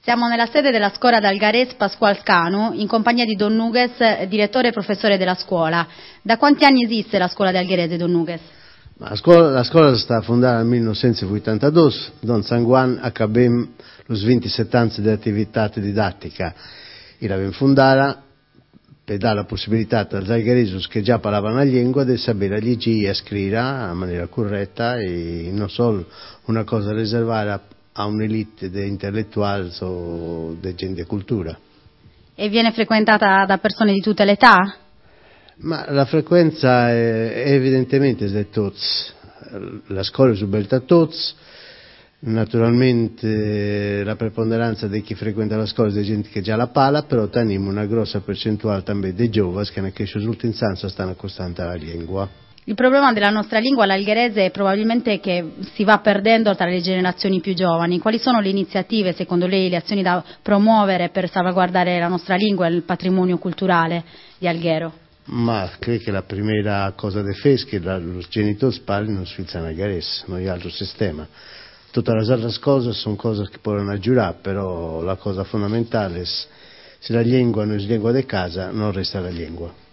Siamo nella sede della scuola d'Algarez Pasqual Canu, in compagnia di Don Nuges, direttore e professore della scuola. Da quanti anni esiste la scuola d'Algarese, Don Nuges? La scuola, la scuola, è stata fondata nel 1982, Don San Juan Acabem, lo svinti settanze di attività didattica. E l'abbiamo fondata per dare la possibilità agli algheresi che già parlavano la lingua di sapere leggere e scrivere in maniera corretta e non solo una cosa riservata a un'elite di intellettuali o di gente cultura. E viene frequentata da persone di tutte le età? Ma la frequenza è, evidentemente di tutti. La scuola è subelta a tutti, Naturalmente la preponderanza di chi frequenta la scuola è di gente che già la pala, però teniamo una grossa percentuale anche di giovani che hanno cresciuto in Sansa stanno accostando alla lingua. Il problema della nostra lingua, l'algherese, è probabilmente che si va perdendo tra le generazioni più giovani. Quali sono le iniziative, secondo lei, le azioni da promuovere per salvaguardare la nostra lingua e il patrimonio culturale di Alghero? Ma credo che la prima cosa da fare è che i genitori parlino svizzera algherese, non è altro sistema. Tutte le altre cose sono cose che possono aggiurare, però la cosa fondamentale è se la lingua non è lingua di casa, non resta la lingua.